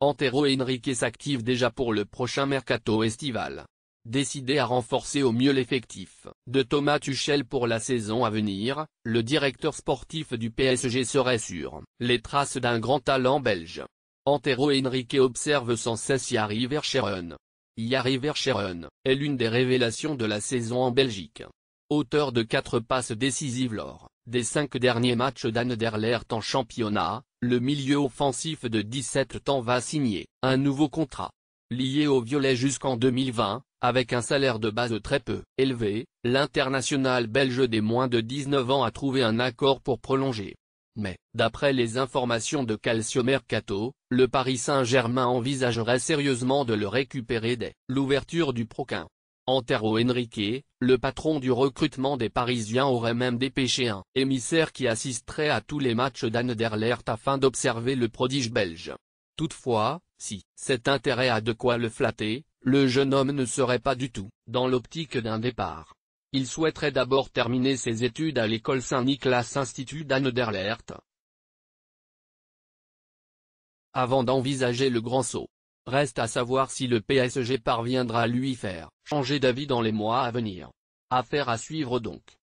Antero Henrique s'active déjà pour le prochain mercato estival. Décidé à renforcer au mieux l'effectif de Thomas Tuchel pour la saison à venir, le directeur sportif du PSG serait sur les traces d'un grand talent belge. Antero Henrique observe sans cesse Yari Verscheren. Yari Verscheren est l'une des révélations de la saison en Belgique. Auteur de quatre passes décisives lors des cinq derniers matchs d'Anne d'Anderlecht en championnat, le milieu offensif de 17 ans va signer un nouveau contrat. Lié au violet jusqu'en 2020, avec un salaire de base très peu élevé, l'international belge des moins de 19 ans a trouvé un accord pour prolonger. Mais, d'après les informations de Calcio Mercato, le Paris Saint-Germain envisagerait sérieusement de le récupérer dès l'ouverture du proquin. Antero Henrique, le patron du recrutement des Parisiens aurait même dépêché un émissaire qui assisterait à tous les matchs d'Anne d'Anderlecht afin d'observer le prodige belge. Toutefois, si cet intérêt a de quoi le flatter, le jeune homme ne serait pas du tout dans l'optique d'un départ. Il souhaiterait d'abord terminer ses études à l'école Saint-Nicolas Institut d'Anderlecht. Avant d'envisager le grand saut. Reste à savoir si le PSG parviendra à lui faire changer d'avis dans les mois à venir. Affaire à suivre donc.